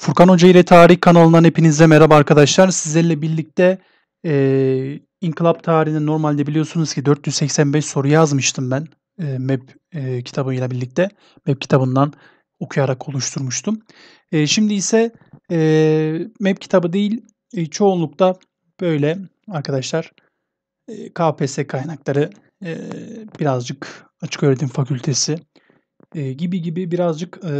Furkan Hoca ile Tarih kanalından hepinize merhaba arkadaşlar. Sizlerle birlikte e, İnkılap tarihini normalde biliyorsunuz ki 485 soru yazmıştım ben. E, MEP e, kitabıyla birlikte. MEP kitabından okuyarak oluşturmuştum. E, şimdi ise e, MEP kitabı değil e, çoğunlukta böyle arkadaşlar e, KPSS kaynakları e, birazcık açık öğretim fakültesi e, gibi gibi birazcık e,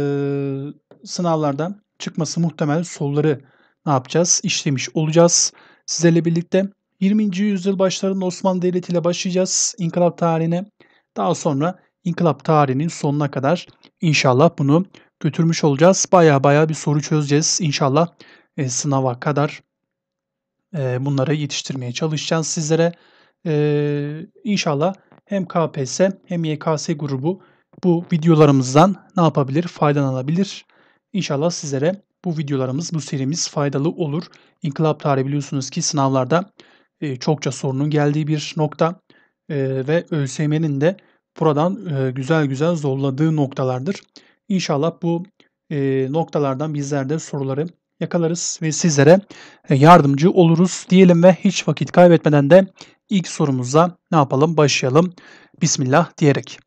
sınavlardan çıkması muhtemel solları ne yapacağız? İşlemiş olacağız sizlerle birlikte. 20. yüzyıl başlarında Osmanlı Devleti ile başlayacağız inkılap tarihine. Daha sonra inkılap tarihinin sonuna kadar inşallah bunu götürmüş olacağız. Baya baya bir soru çözeceğiz inşallah e, sınava kadar e, bunlara yetiştirmeye çalışacağız sizlere. E, inşallah hem KPSS hem YKS grubu bu videolarımızdan ne yapabilir? Faydalanabilir. İnşallah sizlere bu videolarımız, bu serimiz faydalı olur. İnkılap tarihi biliyorsunuz ki sınavlarda e, çokça sorunun geldiği bir nokta e, ve ÖSYM'nin de buradan e, güzel güzel zorladığı noktalardır. İnşallah bu noktalardan bizler de soruları yakalarız ve sizlere yardımcı oluruz diyelim ve hiç vakit kaybetmeden de ilk sorumuza ne yapalım başlayalım. Bismillah diyerek.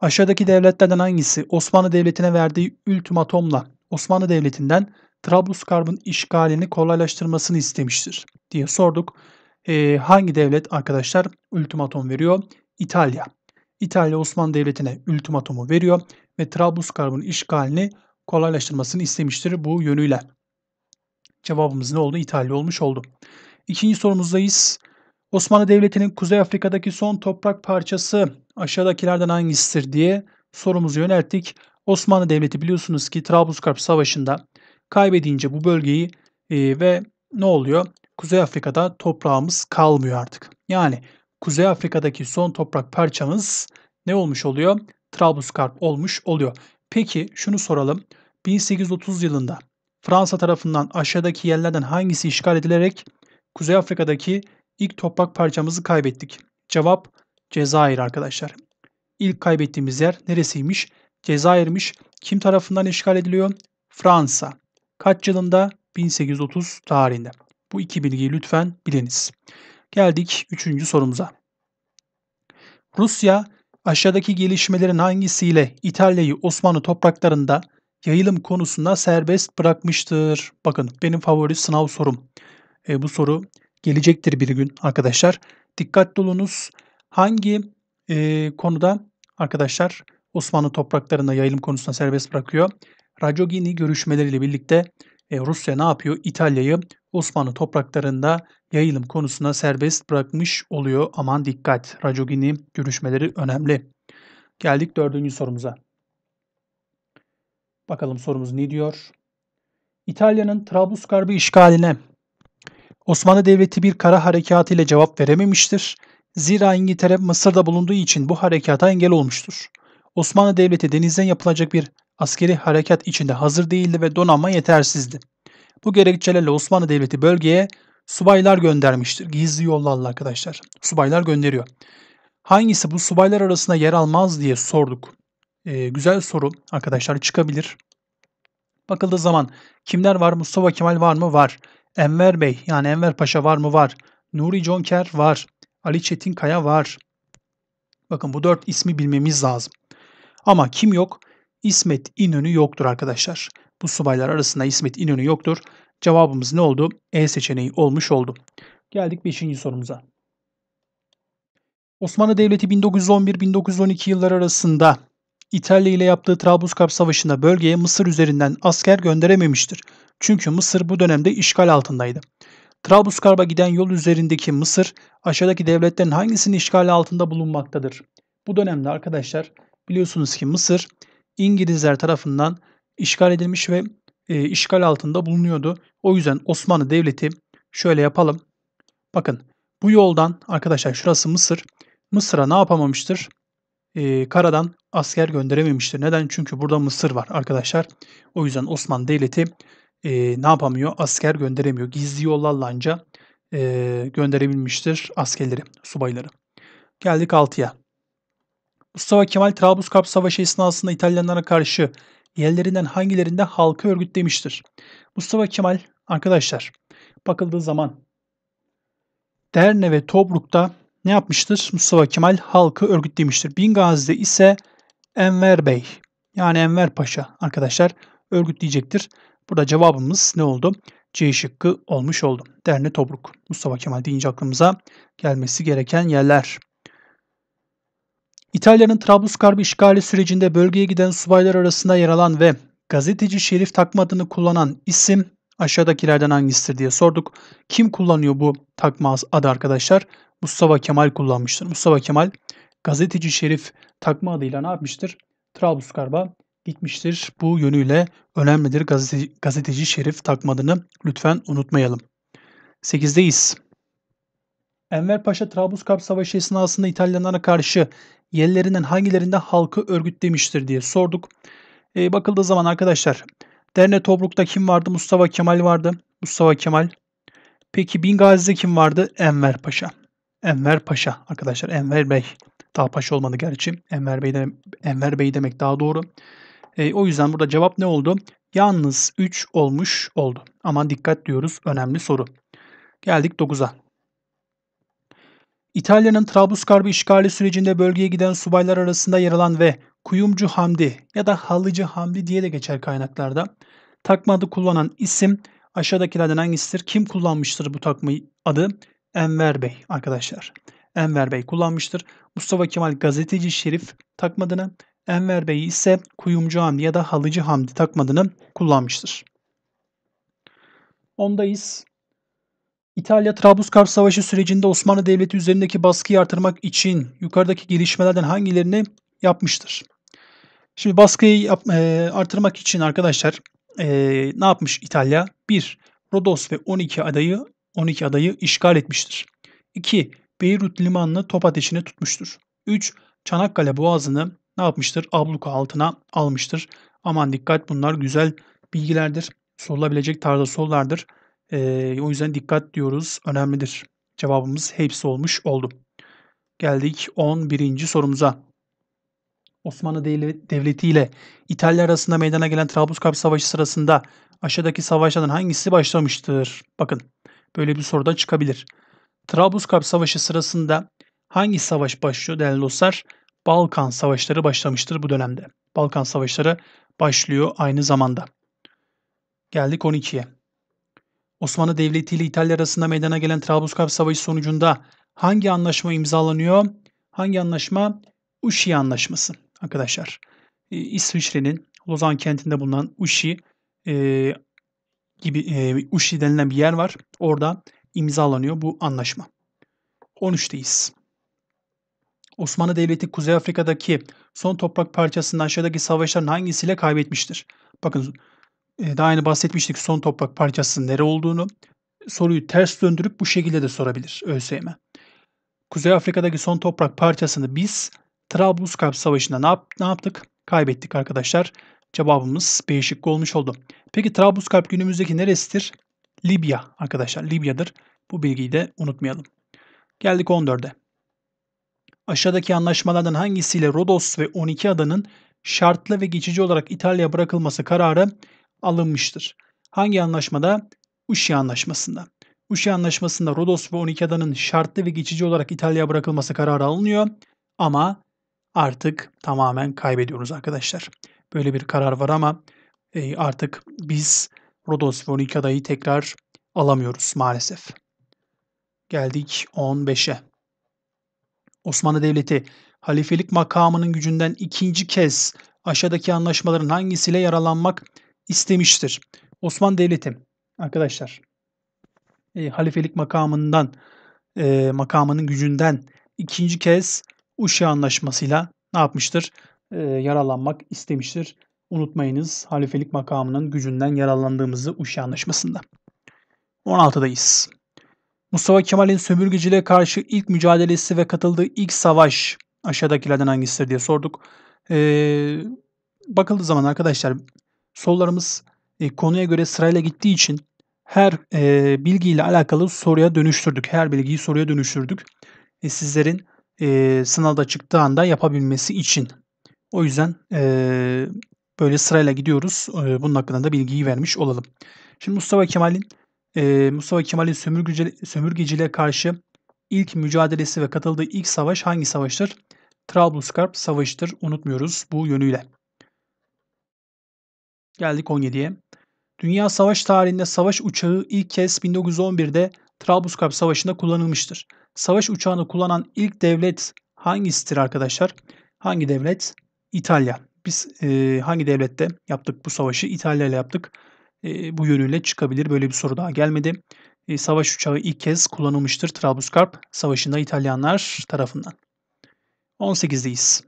Aşağıdaki devletlerden hangisi Osmanlı Devleti'ne verdiği ultimatomla Osmanlı Devleti'nden Trablusgarb'ın işgalini kolaylaştırmasını istemiştir diye sorduk. E, hangi devlet arkadaşlar ultimatum veriyor? İtalya. İtalya Osmanlı Devleti'ne ultimatumu veriyor ve Trablusgarb'ın işgalini kolaylaştırmasını istemiştir bu yönüyle. Cevabımız ne oldu? İtalya olmuş oldu. İkinci sorumuzdayız. Osmanlı Devleti'nin Kuzey Afrika'daki son toprak parçası aşağıdakilerden hangisidir diye sorumuzu yönelttik. Osmanlı Devleti biliyorsunuz ki Trablusgarp Savaşı'nda kaybedince bu bölgeyi e, ve ne oluyor? Kuzey Afrika'da toprağımız kalmıyor artık. Yani Kuzey Afrika'daki son toprak parçamız ne olmuş oluyor? Trablusgarp olmuş oluyor. Peki şunu soralım. 1830 yılında Fransa tarafından aşağıdaki yerlerden hangisi işgal edilerek Kuzey Afrika'daki ilk toprak parçamızı kaybettik? Cevap Cezayir arkadaşlar. İlk kaybettiğimiz yer neresiymiş? Cezayir'miş. Kim tarafından işgal ediliyor? Fransa. Kaç yılında? 1830 tarihinde. Bu iki bilgiyi lütfen biliniz. Geldik üçüncü sorumuza. Rusya aşağıdaki gelişmelerin hangisiyle İtalya'yı Osmanlı topraklarında yayılım konusunda serbest bırakmıştır? Bakın benim favori sınav sorum. E, bu soru gelecektir bir gün arkadaşlar. Dikkatli olunuz. Hangi e, konuda arkadaşlar Osmanlı topraklarında yayılım konusunda serbest bırakıyor. Racogini görüşmeleriyle birlikte e, Rusya ne yapıyor? İtalya'yı Osmanlı topraklarında yayılım konusuna serbest bırakmış oluyor. Aman dikkat. Racogini görüşmeleri önemli. Geldik dördüncü sorumuza. Bakalım sorumuz ne diyor? İtalya'nın Trablusgarb'ı işgaline Osmanlı Devleti bir kara harekatı ile cevap verememiştir. Zira İngiltere Mısır'da bulunduğu için bu harekata engel olmuştur. Osmanlı Devleti denizden yapılacak bir askeri harekat içinde hazır değildi ve donanma yetersizdi. Bu gerekçelerle Osmanlı Devleti bölgeye subaylar göndermiştir. Gizli yollarla arkadaşlar. Subaylar gönderiyor. Hangisi bu subaylar arasında yer almaz diye sorduk. Ee, güzel soru arkadaşlar çıkabilir. Bakıldığı zaman kimler var? Mustafa Kemal var mı? Var. Enver Bey yani Enver Paşa var mı? Var. Nuri Jonker var. Ali Çetin Kaya var. Bakın bu dört ismi bilmemiz lazım. Ama kim yok? İsmet İnönü yoktur arkadaşlar. Bu subaylar arasında İsmet İnönü yoktur. Cevabımız ne oldu? E seçeneği olmuş oldu. Geldik 5. sorumuza. Osmanlı Devleti 1911-1912 yılları arasında İtalya ile yaptığı Trablusgarp Savaşı'nda bölgeye Mısır üzerinden asker gönderememiştir. Çünkü Mısır bu dönemde işgal altındaydı. Trablusgarp'a giden yol üzerindeki Mısır aşağıdaki devletlerin hangisinin işgali altında bulunmaktadır? Bu dönemde arkadaşlar Biliyorsunuz ki Mısır İngilizler tarafından işgal edilmiş ve e, işgal altında bulunuyordu. O yüzden Osmanlı Devleti şöyle yapalım. Bakın bu yoldan arkadaşlar şurası Mısır. Mısır'a ne yapamamıştır? E, karadan asker gönderememiştir. Neden? Çünkü burada Mısır var arkadaşlar. O yüzden Osmanlı Devleti e, ne yapamıyor? Asker gönderemiyor. Gizli yollarla ancak e, gönderebilmiştir askerleri, subayları. Geldik 6'ya. Mustafa Kemal Trablusgarp Savaşı esnasında İtalyanlara karşı yerlerinden hangilerinde halkı örgütlemiştir? Mustafa Kemal arkadaşlar bakıldığı zaman Derne ve Tobruk'ta ne yapmıştır? Mustafa Kemal halkı örgütlemiştir. Bingazi'de ise Enver Bey yani Enver Paşa arkadaşlar örgütleyecektir. Burada cevabımız ne oldu? C şıkkı olmuş oldu. Derne Tobruk. Mustafa Kemal deyince aklımıza gelmesi gereken yerler. İtalya'nın Trablusgarp işgali sürecinde bölgeye giden subaylar arasında yer alan ve gazeteci Şerif takma adını kullanan isim aşağıdakilerden hangisidir diye sorduk. Kim kullanıyor bu takma adı arkadaşlar? Mustafa Kemal kullanmıştır. Mustafa Kemal gazeteci Şerif takma adıyla ne yapmıştır? Trablusgarp'a gitmiştir. Bu yönüyle önemlidir. gazeteci gazeteci Şerif takma adını lütfen unutmayalım. 8'deyiz. Enver Paşa Trablusgarp Savaşı esnasında İtalyanlara karşı yerlerinden hangilerinde halkı örgütlemiştir diye sorduk. E, bakıldığı zaman arkadaşlar Derne Tobruk'ta kim vardı? Mustafa Kemal vardı. Mustafa Kemal. Peki Bingazi'de kim vardı? Enver Paşa. Enver Paşa arkadaşlar. Enver Bey. Daha paşa olmadı gerçi. Enver Bey, de, Enver Bey demek daha doğru. E, o yüzden burada cevap ne oldu? Yalnız 3 olmuş oldu. Aman dikkat diyoruz. Önemli soru. Geldik 9'a. İtalya'nın Trablusgarp'ı işgali sürecinde bölgeye giden subaylar arasında yer alan ve Kuyumcu Hamdi ya da Halıcı Hamdi diye de geçer kaynaklarda. Takma adı kullanan isim aşağıdakilerden hangisidir? Kim kullanmıştır bu takma adı? Enver Bey arkadaşlar. Enver Bey kullanmıştır. Mustafa Kemal gazeteci Şerif takmadığını. Enver Bey ise Kuyumcu Hamdi ya da Halıcı Hamdi takmadığını kullanmıştır. Ondayız. İtalya-Trablusgarp Savaşı sürecinde Osmanlı Devleti üzerindeki baskıyı artırmak için yukarıdaki gelişmelerden hangilerini yapmıştır? Şimdi baskıyı yap, e, artırmak için arkadaşlar e, ne yapmış İtalya? 1. Rodos ve 12 adayı 12 adayı işgal etmiştir. 2. Beyrut limanını top ateşine tutmuştur. 3. Çanakkale boğazını ne yapmıştır? Abluka altına almıştır. Aman dikkat bunlar güzel bilgilerdir. Sorulabilecek tarzda sorulardır. E, o yüzden dikkat diyoruz. Önemlidir. Cevabımız hepsi olmuş oldu. Geldik 11. sorumuza. Osmanlı Devleti ile İtalya arasında meydana gelen Trablusgarp Savaşı sırasında aşağıdaki savaşlardan hangisi başlamıştır? Bakın böyle bir soruda çıkabilir. Trablusgarp Savaşı sırasında hangi savaş başlıyor değerli dostlar? Balkan Savaşları başlamıştır bu dönemde. Balkan Savaşları başlıyor aynı zamanda. Geldik 12'ye. Osmanlı Devleti ile İtalya arasında meydana gelen Trablusgarp Savaşı sonucunda hangi anlaşma imzalanıyor? Hangi anlaşma? Uşi Anlaşması arkadaşlar. E, İsviçre'nin Lozan kentinde bulunan Uşi e, gibi e, Uşi denilen bir yer var. Orada imzalanıyor bu anlaşma. 13'teyiz. Osmanlı Devleti Kuzey Afrika'daki son toprak parçasından aşağıdaki savaşların hangisiyle kaybetmiştir? Bakın daha önce bahsetmiştik son toprak parçasının nere olduğunu. Soruyu ters döndürüp bu şekilde de sorabilir ÖSYM. Kuzey Afrika'daki son toprak parçasını biz Trablusgarp Savaşı'nda ne, yap ne yaptık? Kaybettik arkadaşlar. Cevabımız B şıkkı olmuş oldu. Peki Trablusgarp günümüzdeki neresidir? Libya arkadaşlar. Libya'dır. Bu bilgiyi de unutmayalım. Geldik 14'e. Aşağıdaki anlaşmalardan hangisiyle Rodos ve 12 adanın şartlı ve geçici olarak İtalya'ya bırakılması kararı alınmıştır. Hangi anlaşmada? Uşi Anlaşması'nda. Uşi Anlaşması'nda Rodos ve 12 adanın şartlı ve geçici olarak İtalya'ya bırakılması kararı alınıyor. Ama artık tamamen kaybediyoruz arkadaşlar. Böyle bir karar var ama e, artık biz Rodos ve 12 adayı tekrar alamıyoruz maalesef. Geldik 15'e. Osmanlı Devleti halifelik makamının gücünden ikinci kez aşağıdaki anlaşmaların hangisiyle yaralanmak istemiştir. Osman Devleti arkadaşlar e, halifelik makamından e, makamının gücünden ikinci kez Uşi Anlaşması'yla ne yapmıştır? E, yaralanmak istemiştir. Unutmayınız halifelik makamının gücünden yaralandığımızı Uşi Anlaşması'nda. 16'dayız. Mustafa Kemal'in sömürgeciliğe karşı ilk mücadelesi ve katıldığı ilk savaş aşağıdakilerden hangisidir diye sorduk. Ee, bakıldığı zaman arkadaşlar sorularımız e, konuya göre sırayla gittiği için her e, bilgiyle alakalı soruya dönüştürdük. Her bilgiyi soruya dönüştürdük. E, sizlerin e, sınavda çıktığı anda yapabilmesi için. O yüzden e, böyle sırayla gidiyoruz. E, bunun hakkında da bilgiyi vermiş olalım. Şimdi Mustafa Kemal'in e, Mustafa Kemal'in sömürgeci, sömürgeciliğe karşı ilk mücadelesi ve katıldığı ilk savaş hangi savaştır? Trablusgarp Savaşı'dır. Unutmuyoruz bu yönüyle. Geldik 17'ye. Dünya Savaş tarihinde savaş uçağı ilk kez 1911'de Trablusgarp Savaşı'nda kullanılmıştır. Savaş uçağını kullanan ilk devlet hangisidir arkadaşlar? Hangi devlet? İtalya. Biz e, hangi devlette yaptık bu savaşı? İtalya ile yaptık. E, bu yönüyle çıkabilir. Böyle bir soru daha gelmedi. E, savaş uçağı ilk kez kullanılmıştır Trablusgarp Savaşı'nda İtalyanlar tarafından. 18'deyiz.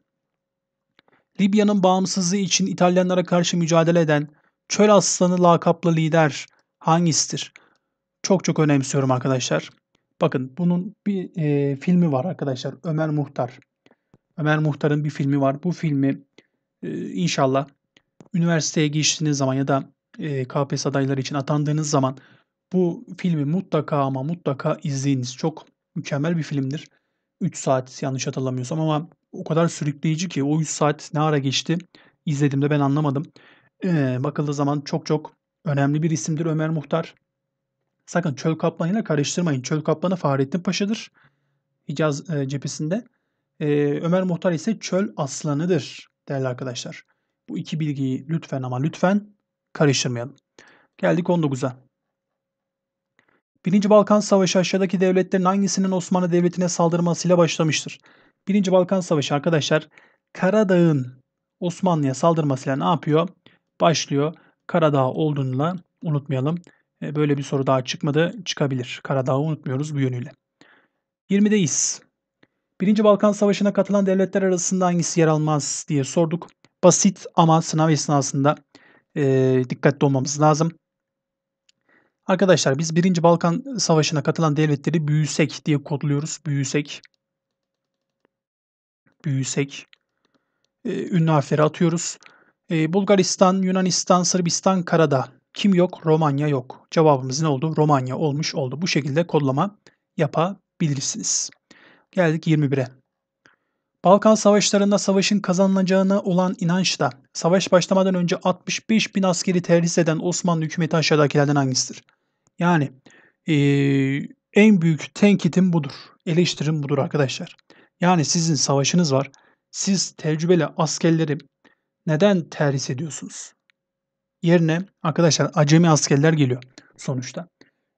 Libya'nın bağımsızlığı için İtalyanlara karşı mücadele eden çöl aslanı lakaplı lider hangisidir? Çok çok önemsiyorum arkadaşlar. Bakın bunun bir e, filmi var arkadaşlar. Ömer Muhtar. Ömer Muhtar'ın bir filmi var. Bu filmi e, inşallah üniversiteye geçtiğiniz zaman ya da e, KPSS adayları için atandığınız zaman bu filmi mutlaka ama mutlaka izleyiniz. Çok mükemmel bir filmdir. 3 saat yanlış hatırlamıyorsam ama o kadar sürükleyici ki o 100 saat ne ara geçti izledim de ben anlamadım. Ee, bakıldığı zaman çok çok önemli bir isimdir Ömer Muhtar. Sakın Çöl Kaplanı'yla karıştırmayın. Çöl Kaplanı Fahrettin Paşa'dır. Hicaz e, cephesinde. E, Ömer Muhtar ise Çöl Aslanı'dır değerli arkadaşlar. Bu iki bilgiyi lütfen ama lütfen karıştırmayalım. Geldik 19'a. Birinci Balkan Savaşı aşağıdaki devletlerin hangisinin Osmanlı Devleti'ne saldırmasıyla başlamıştır? Birinci Balkan Savaşı arkadaşlar Karadağ'ın Osmanlı'ya saldırmasıyla ne yapıyor? Başlıyor. Karadağ olduğunu da unutmayalım. E, böyle bir soru daha çıkmadı. Çıkabilir. Karadağ'ı unutmuyoruz bu yönüyle. 20'deyiz. Birinci Balkan Savaşı'na katılan devletler arasında hangisi yer almaz diye sorduk. Basit ama sınav esnasında e, dikkatli olmamız lazım. Arkadaşlar biz Birinci Balkan Savaşı'na katılan devletleri büyüsek diye kodluyoruz. Büyüsek büyüsek e, ünlü harfleri atıyoruz. E, Bulgaristan, Yunanistan, Sırbistan, Karadağ. Kim yok? Romanya yok. Cevabımız ne oldu? Romanya olmuş oldu. Bu şekilde kodlama yapabilirsiniz. Geldik 21'e. Balkan savaşlarında savaşın kazanılacağına olan inançla savaş başlamadan önce 65 bin askeri terhis eden Osmanlı hükümeti aşağıdakilerden hangisidir? Yani e, en büyük tenkitim budur. Eleştirim budur arkadaşlar. Yani sizin savaşınız var. Siz tecrübeli askerleri neden terhis ediyorsunuz? Yerine arkadaşlar acemi askerler geliyor sonuçta.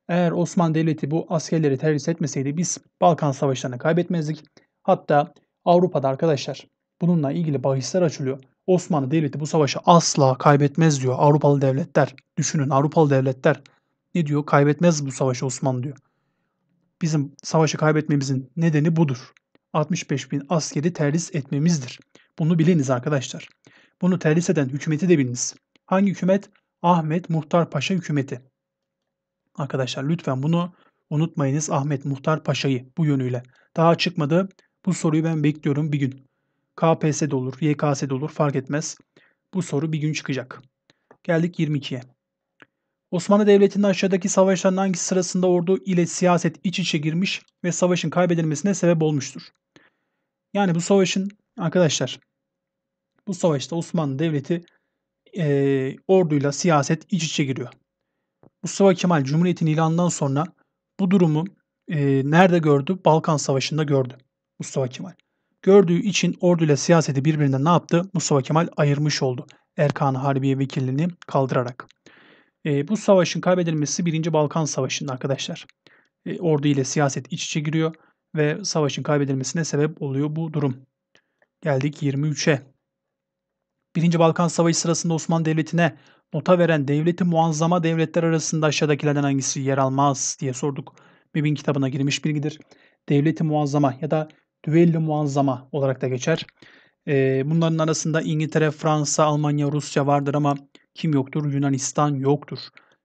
Eğer Osmanlı Devleti bu askerleri terhis etmeseydi biz Balkan Savaşlarını kaybetmezdik. Hatta Avrupa'da arkadaşlar bununla ilgili bahisler açılıyor. Osmanlı Devleti bu savaşı asla kaybetmez diyor Avrupalı devletler. Düşünün Avrupalı devletler ne diyor? Kaybetmez bu savaşı Osmanlı diyor. Bizim savaşı kaybetmemizin nedeni budur. 65 bin askeri terhis etmemizdir. Bunu biliniz arkadaşlar. Bunu terhis eden hükümeti de biliniz. Hangi hükümet? Ahmet Muhtar Paşa hükümeti. Arkadaşlar lütfen bunu unutmayınız Ahmet Muhtar Paşa'yı bu yönüyle. Daha çıkmadı. Bu soruyu ben bekliyorum bir gün. KPS'de olur, YKS'de olur fark etmez. Bu soru bir gün çıkacak. Geldik 22'ye. Osmanlı Devleti'nin aşağıdaki savaşların hangisi sırasında ordu ile siyaset iç içe girmiş ve savaşın kaybedilmesine sebep olmuştur? Yani bu savaşın arkadaşlar bu savaşta Osmanlı Devleti e, orduyla siyaset iç içe giriyor. Mustafa Kemal Cumhuriyet'in ilanından sonra bu durumu e, nerede gördü? Balkan Savaşı'nda gördü Mustafa Kemal. Gördüğü için orduyla siyaseti birbirinden ne yaptı? Mustafa Kemal ayırmış oldu. Erkan Harbiye vekilliğini kaldırarak. E, bu savaşın kaybedilmesi 1. Balkan Savaşı'nda arkadaşlar. E, ordu ile siyaset iç içe giriyor ve savaşın kaybedilmesine sebep oluyor bu durum. Geldik 23'e. birinci Balkan Savaşı sırasında Osmanlı Devleti'ne nota veren devleti muazzama devletler arasında aşağıdakilerden hangisi yer almaz diye sorduk. Mübin kitabına girmiş bilgidir. Devleti muazzama ya da düelli muazzama olarak da geçer. Ee, bunların arasında İngiltere, Fransa, Almanya, Rusya vardır ama kim yoktur? Yunanistan yoktur.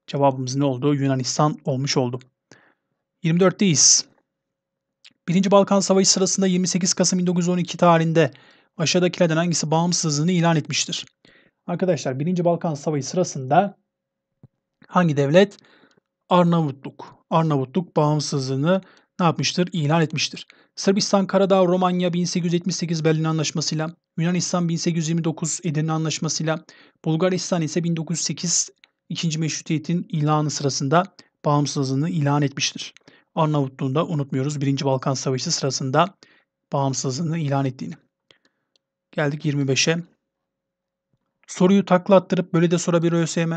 Cevabımız ne oldu? Yunanistan olmuş oldu. 24'teyiz. 1. Balkan Savaşı sırasında 28 Kasım 1912 tarihinde aşağıdakilerden hangisi bağımsızlığını ilan etmiştir? Arkadaşlar 1. Balkan Savaşı sırasında hangi devlet? Arnavutluk. Arnavutluk bağımsızlığını ne yapmıştır? İlan etmiştir. Sırbistan, Karadağ, Romanya 1878 Berlin Anlaşması'yla, Yunanistan 1829 Edirne Anlaşması'yla, Bulgaristan ise 1908 2. Meşrutiyet'in ilanı sırasında bağımsızlığını ilan etmiştir. Arnavutluğunu da unutmuyoruz. birinci Balkan Savaşı sırasında bağımsızlığını ilan ettiğini. Geldik 25'e. Soruyu takla attırıp böyle de sorabilir ÖSYM.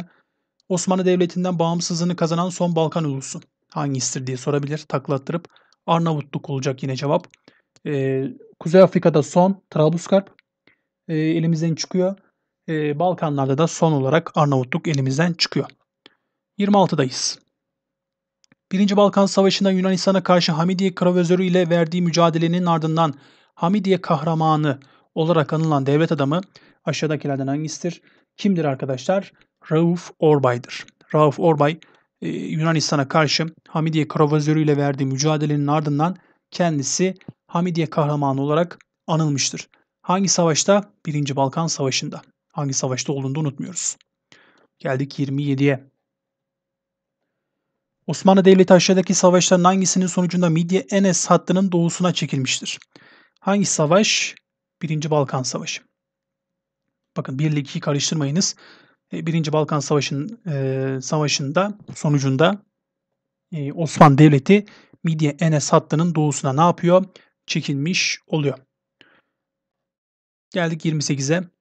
Osmanlı Devleti'nden bağımsızlığını kazanan son Balkan ulusu hangisidir diye sorabilir. Takla attırıp Arnavutluk olacak yine cevap. Ee, Kuzey Afrika'da son Trablusgarp e, elimizden çıkıyor. E, Balkanlarda da son olarak Arnavutluk elimizden çıkıyor. 26'dayız. 1. Balkan Savaşı'nda Yunanistan'a karşı Hamidiye Kravözörü ile verdiği mücadelenin ardından Hamidiye kahramanı olarak anılan devlet adamı aşağıdakilerden hangisidir? Kimdir arkadaşlar? Rauf Orbay'dır. Rauf Orbay e, Yunanistan'a karşı Hamidiye Kravözörü ile verdiği mücadelenin ardından kendisi Hamidiye kahramanı olarak anılmıştır. Hangi savaşta? 1. Balkan Savaşı'nda. Hangi savaşta olduğunu unutmuyoruz. Geldik 27'ye. Osmanlı Devleti aşağıdaki savaşların hangisinin sonucunda Midye Enes hattının doğusuna çekilmiştir? Hangi savaş? Birinci Balkan Savaşı. Bakın 1 ile 2'yi karıştırmayınız. E, Birinci Balkan Savaşı'nın e, savaşında sonucunda e, Osmanlı Devleti Midye Enes hattının doğusuna ne yapıyor? Çekilmiş oluyor. Geldik 28'e.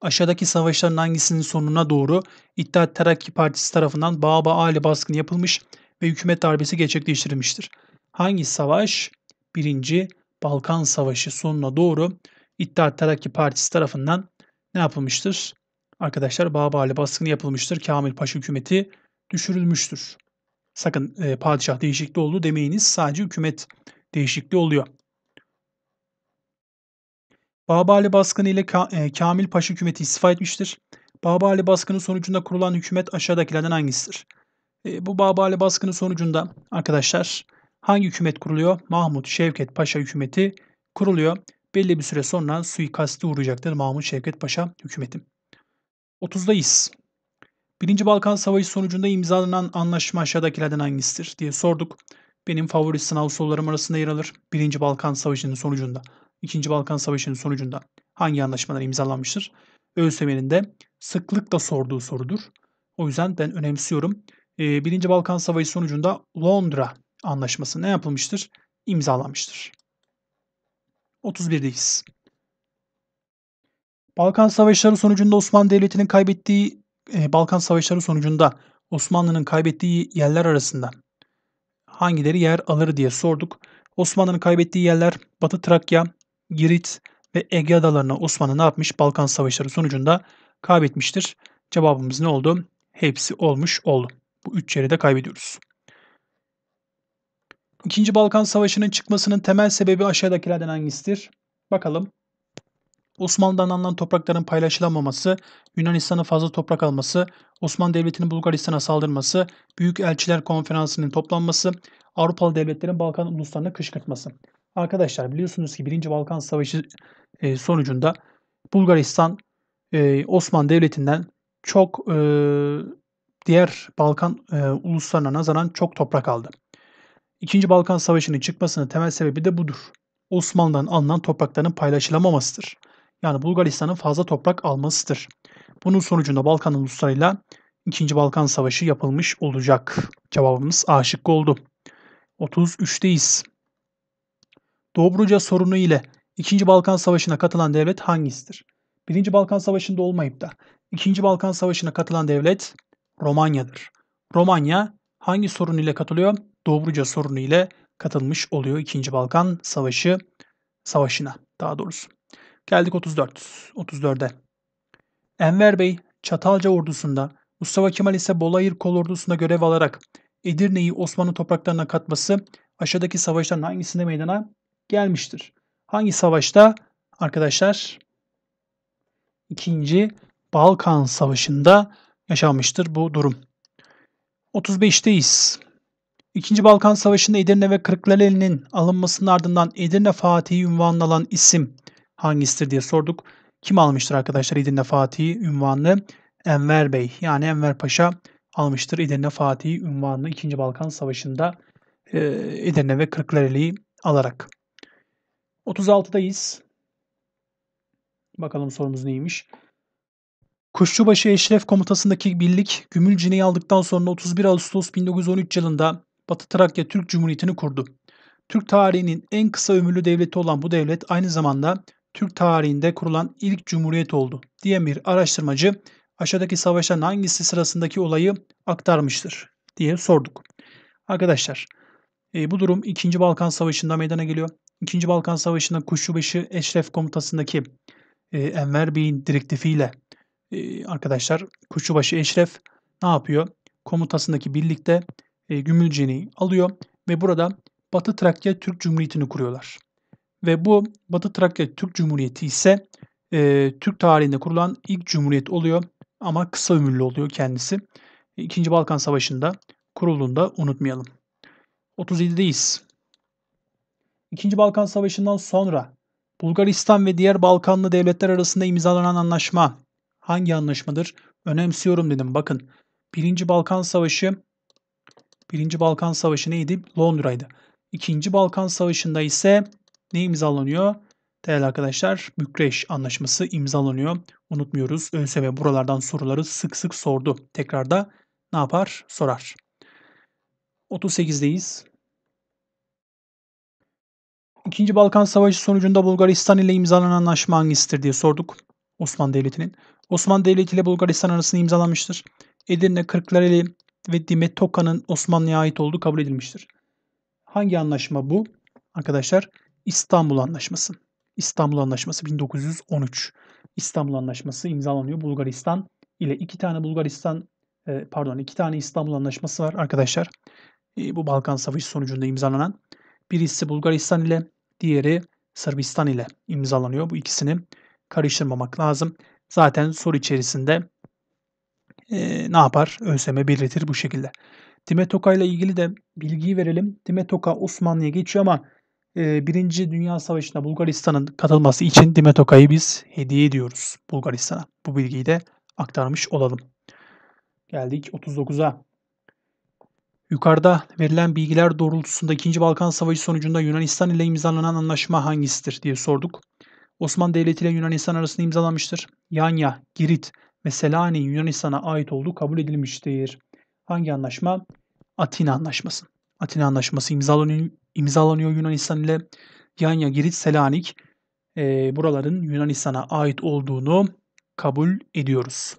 Aşağıdaki savaşların hangisinin sonuna doğru İttihat Terakki Partisi tarafından Baba Ali baskını yapılmış ve hükümet darbesi gerçekleştirilmiştir? Hangi savaş? 1. Balkan Savaşı sonuna doğru İttihat Terakki Partisi tarafından ne yapılmıştır? Arkadaşlar Baba Ali baskını yapılmıştır. Kamil Paşa hükümeti düşürülmüştür. Sakın e, padişah değişikliği oldu demeyiniz. Sadece hükümet değişikliği oluyor. Babali baskını ile Ka e, Kamil Paşa hükümeti istifa etmiştir. Babali baskını sonucunda kurulan hükümet aşağıdakilerden hangisidir? E, bu Babali baskını sonucunda arkadaşlar hangi hükümet kuruluyor? Mahmut Şevket Paşa hükümeti kuruluyor. Belli bir süre sonra suikasti uğrayacaktır Mahmut Şevket Paşa hükümeti. 30'dayız. Birinci Balkan Savaşı sonucunda imzalanan anlaşma aşağıdakilerden hangisidir diye sorduk. Benim favori sınav sorularım arasında yer alır. Birinci Balkan Savaşı'nın sonucunda 2. Balkan Savaşı'nın sonucunda hangi anlaşmalar imzalanmıştır? ÖSYM'nin de sıklıkla sorduğu sorudur. O yüzden ben önemsiyorum. E, ee, 1. Balkan Savaşı sonucunda Londra Anlaşması ne yapılmıştır? İmzalanmıştır. 31'deyiz. Balkan Savaşları sonucunda Osmanlı Devleti'nin kaybettiği e, Balkan Savaşları sonucunda Osmanlı'nın kaybettiği yerler arasında hangileri yer alır diye sorduk. Osmanlı'nın kaybettiği yerler Batı Trakya, Girit ve Ege adalarına Osmanlı ne yapmış? Balkan savaşları sonucunda kaybetmiştir. Cevabımız ne oldu? Hepsi olmuş oldu. Bu üç yeri de kaybediyoruz. İkinci Balkan Savaşı'nın çıkmasının temel sebebi aşağıdakilerden hangisidir? Bakalım. Osmanlı'dan alınan toprakların paylaşılamaması, Yunanistan'ın fazla toprak alması, Osmanlı Devleti'nin Bulgaristan'a saldırması, Büyük Elçiler Konferansı'nın toplanması, Avrupalı devletlerin Balkan uluslarını kışkırtması. Arkadaşlar biliyorsunuz ki 1. Balkan Savaşı e, sonucunda Bulgaristan e, Osmanlı Devleti'nden çok e, diğer Balkan uluslarına nazaran çok toprak aldı. 2. Balkan Savaşı'nın çıkmasının temel sebebi de budur. Osmanlı'dan alınan toprakların paylaşılamamasıdır. Yani Bulgaristan'ın fazla toprak almasıdır. Bunun sonucunda Balkan uluslarıyla 2. Balkan Savaşı yapılmış olacak. Cevabımız A şıkkı oldu. 33'teyiz. Dobruca sorunu ile 2. Balkan Savaşı'na katılan devlet hangisidir? 1. Balkan Savaşı'nda olmayıp da 2. Balkan Savaşı'na katılan devlet Romanya'dır. Romanya hangi sorun ile katılıyor? Dobruca sorunu ile katılmış oluyor 2. Balkan Savaşı savaşına daha doğrusu. Geldik 34 34'e. Enver Bey Çatalca ordusunda, Mustafa Kemal ise Bolayır kol ordusunda görev alarak Edirne'yi Osmanlı topraklarına katması aşağıdaki savaşların hangisinde meydana gelmiştir. Hangi savaşta? Arkadaşlar İkinci Balkan Savaşı'nda yaşanmıştır bu durum. 35'teyiz. İkinci Balkan Savaşı'nda Edirne ve Kırklareli'nin alınmasının ardından Edirne Fatihi unvanını alan isim hangisidir diye sorduk. Kim almıştır arkadaşlar Edirne Fatihi unvanını? Enver Bey yani Enver Paşa almıştır Edirne Fatihi ünvanını 2. Balkan Savaşı'nda Edirne ve Kırklareli'yi alarak. 36'dayız. Bakalım sorumuz neymiş. Kuşçubaşı Eşref Komutası'ndaki birlik Gümülcine'yi aldıktan sonra 31 Ağustos 1913 yılında Batı Trakya Türk Cumhuriyeti'ni kurdu. Türk tarihinin en kısa ömürlü devleti olan bu devlet aynı zamanda Türk tarihinde kurulan ilk cumhuriyet oldu diyen bir araştırmacı aşağıdaki savaşların hangisi sırasındaki olayı aktarmıştır diye sorduk. Arkadaşlar e, bu durum 2. Balkan Savaşı'nda meydana geliyor. 2. Balkan Savaşı'nda Kuşçubaşı Eşref Komutası'ndaki e, Enver Bey'in direktifiyle e, arkadaşlar Kuşçubaşı Eşref ne yapıyor? Komutasındaki birlikte e, Gümülcene'yi alıyor ve burada Batı Trakya Türk Cumhuriyeti'ni kuruyorlar. Ve bu Batı Trakya Türk Cumhuriyeti ise e, Türk tarihinde kurulan ilk cumhuriyet oluyor ama kısa ömürlü oluyor kendisi. İkinci Balkan Savaşı'nda kurulduğunda unutmayalım. 37'deyiz. İkinci Balkan Savaşı'ndan sonra Bulgaristan ve diğer Balkanlı devletler arasında imzalanan anlaşma hangi anlaşmadır? Önemsiyorum dedim. Bakın Birinci Balkan Savaşı Birinci Balkan Savaşı neydi? Londra'ydı. İkinci Balkan Savaşı'nda ise ne imzalanıyor? Değerli arkadaşlar Bükreş Anlaşması imzalanıyor. Unutmuyoruz. ÖSYM buralardan soruları sık sık sordu. Tekrar da ne yapar? Sorar. 38'deyiz. İkinci Balkan Savaşı sonucunda Bulgaristan ile imzalanan anlaşma hangisidir diye sorduk. Osmanlı Devleti'nin. Osmanlı Devleti ile Bulgaristan arasında imzalanmıştır. Edirne, Kırklareli ve Dimetoka'nın Osmanlı'ya ait olduğu kabul edilmiştir. Hangi anlaşma bu? Arkadaşlar İstanbul Anlaşması. İstanbul Anlaşması 1913. İstanbul Anlaşması imzalanıyor Bulgaristan ile. iki tane Bulgaristan e, pardon iki tane İstanbul Anlaşması var arkadaşlar. E, bu Balkan Savaşı sonucunda imzalanan. Birisi Bulgaristan ile diğeri Sırbistan ile imzalanıyor. Bu ikisini karıştırmamak lazım. Zaten soru içerisinde e, ne yapar? ÖSYM belirtir bu şekilde. Time Toka ile ilgili de bilgiyi verelim. Time Toka Osmanlı'ya geçiyor ama e, Birinci Dünya Savaşı'na Bulgaristan'ın katılması için Time Toka'yı biz hediye ediyoruz Bulgaristan'a. Bu bilgiyi de aktarmış olalım. Geldik 39'a. Yukarıda verilen bilgiler doğrultusunda 2. Balkan Savaşı sonucunda Yunanistan ile imzalanan anlaşma hangisidir diye sorduk. Osmanlı Devleti ile Yunanistan arasında imzalanmıştır. Yanya, Girit ve Selanik Yunanistan'a ait olduğu kabul edilmiştir. Hangi anlaşma? Atina Anlaşması. Atina Anlaşması imzalanıyor, imzalanıyor Yunanistan ile. Yanya, Girit, Selanik e, buraların Yunanistan'a ait olduğunu kabul ediyoruz.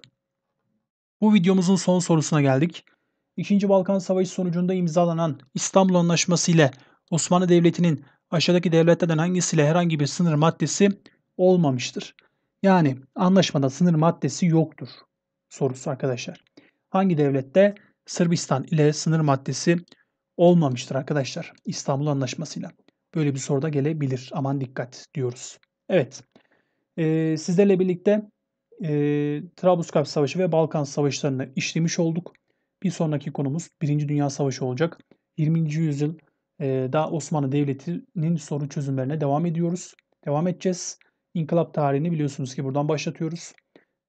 Bu videomuzun son sorusuna geldik. 2. Balkan Savaşı sonucunda imzalanan İstanbul Anlaşması ile Osmanlı Devleti'nin aşağıdaki devletlerden hangisiyle herhangi bir sınır maddesi olmamıştır? Yani anlaşmada sınır maddesi yoktur sorusu arkadaşlar. Hangi devlette Sırbistan ile sınır maddesi olmamıştır arkadaşlar İstanbul Anlaşması'yla. Böyle bir soruda gelebilir. Aman dikkat diyoruz. Evet. Ee, sizlerle birlikte e, Trablusgarp Savaşı ve Balkan Savaşları'nı işlemiş olduk. Bir sonraki konumuz Birinci Dünya Savaşı olacak. 20. yüzyıl e, daha Osmanlı Devleti'nin soru çözümlerine devam ediyoruz. Devam edeceğiz. İnkılap tarihini biliyorsunuz ki buradan başlatıyoruz.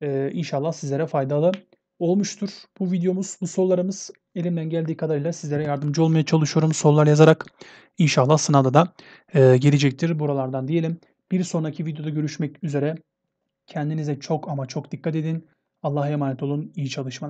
Ee, inşallah sizlere faydalı olmuştur bu videomuz, bu sorularımız. Elimden geldiği kadarıyla sizlere yardımcı olmaya çalışıyorum sorular yazarak. İnşallah sınavda da e, gelecektir buralardan diyelim. Bir sonraki videoda görüşmek üzere. Kendinize çok ama çok dikkat edin. Allah'a emanet olun. İyi çalışmalar.